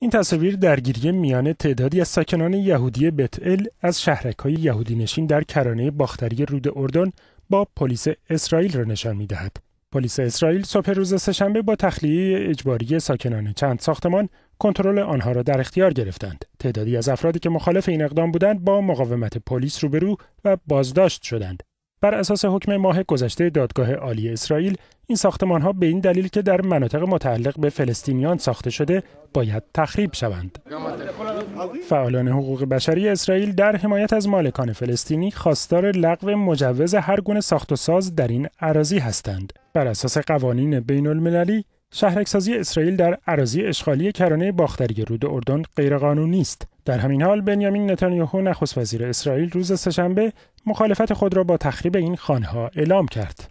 این تصاویر درگیری میان تعدادی از ساکنان یهودی بتل از های یهودی نشین در کرانه باختری رود اردن با پلیس اسرائیل را نشان دهد. پلیس اسرائیل صبح روز سهشنبه با تخلیه اجباری ساکنان چند ساختمان کنترل آنها را در اختیار گرفتند. تعدادی از افرادی که مخالف این اقدام بودند با مقاومت پلیس روبرو و بازداشت شدند. بر اساس حکم ماه گذشته دادگاه عالی اسرائیل این ساختمان ها به این دلیل که در مناطق متعلق به فلسطینیان ساخته شده باید تخریب شوند. فعالان حقوق بشری اسرائیل در حمایت از مالکان فلسطینی خواستار لغو مجوز هر گونه ساخت و ساز در این اراضی هستند. بر اساس قوانین بین المللی شهرکسازی اسرائیل در اراضی اشغالی کرانه باختری رود اردن غیرقانونی است در همین حال بنیامین نتانیاهو نخست وزیر اسرائیل روز سهشنبه مخالفت خود را با تخریب این ها اعلام کرد.